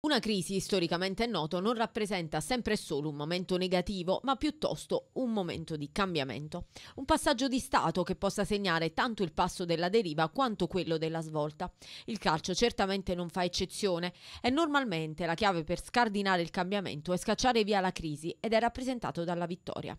Una crisi, storicamente noto, non rappresenta sempre solo un momento negativo, ma piuttosto un momento di cambiamento. Un passaggio di stato che possa segnare tanto il passo della deriva quanto quello della svolta. Il calcio certamente non fa eccezione e normalmente la chiave per scardinare il cambiamento è scacciare via la crisi ed è rappresentato dalla vittoria.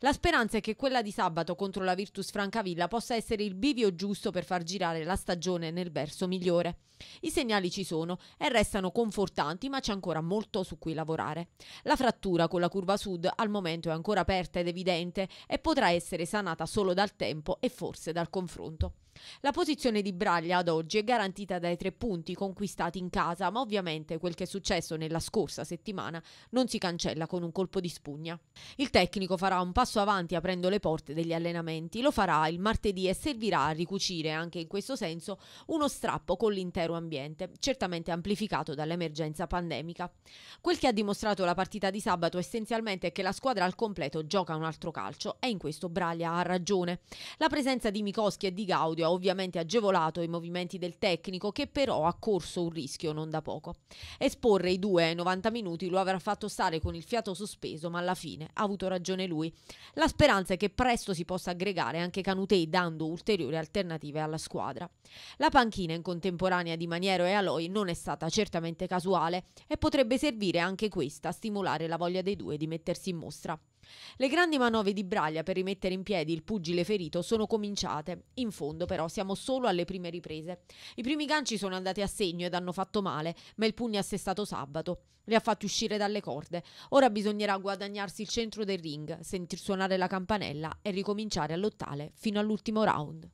La speranza è che quella di sabato contro la Virtus Francavilla possa essere il bivio giusto per far girare la stagione nel verso migliore. I segnali ci sono e restano confortabili importanti, ma c'è ancora molto su cui lavorare. La frattura con la curva sud al momento è ancora aperta ed evidente e potrà essere sanata solo dal tempo e forse dal confronto. La posizione di Braglia ad oggi è garantita dai tre punti conquistati in casa, ma ovviamente quel che è successo nella scorsa settimana non si cancella con un colpo di spugna. Il tecnico farà un passo avanti aprendo le porte degli allenamenti, lo farà il martedì e servirà a ricucire anche in questo senso uno strappo con l'intero ambiente, certamente amplificato dall'emergenza emergenza pandemica. Quel che ha dimostrato la partita di sabato essenzialmente è che la squadra al completo gioca un altro calcio e in questo Braglia ha ragione. La presenza di Mikoschi e di Gaudio ha ovviamente agevolato i movimenti del tecnico che però ha corso un rischio non da poco. Esporre i due ai 90 minuti lo avrà fatto stare con il fiato sospeso ma alla fine ha avuto ragione lui. La speranza è che presto si possa aggregare anche Canutei dando ulteriori alternative alla squadra. La panchina in contemporanea di Maniero e Aloy non è stata certamente casuale attuale e potrebbe servire anche questa a stimolare la voglia dei due di mettersi in mostra. Le grandi manovre di Braglia per rimettere in piedi il pugile ferito sono cominciate. In fondo, però, siamo solo alle prime riprese. I primi ganci sono andati a segno ed hanno fatto male, ma il pugno è assestato sabato. Li ha fatti uscire dalle corde. Ora bisognerà guadagnarsi il centro del ring, sentir suonare la campanella e ricominciare a lottare fino all'ultimo round.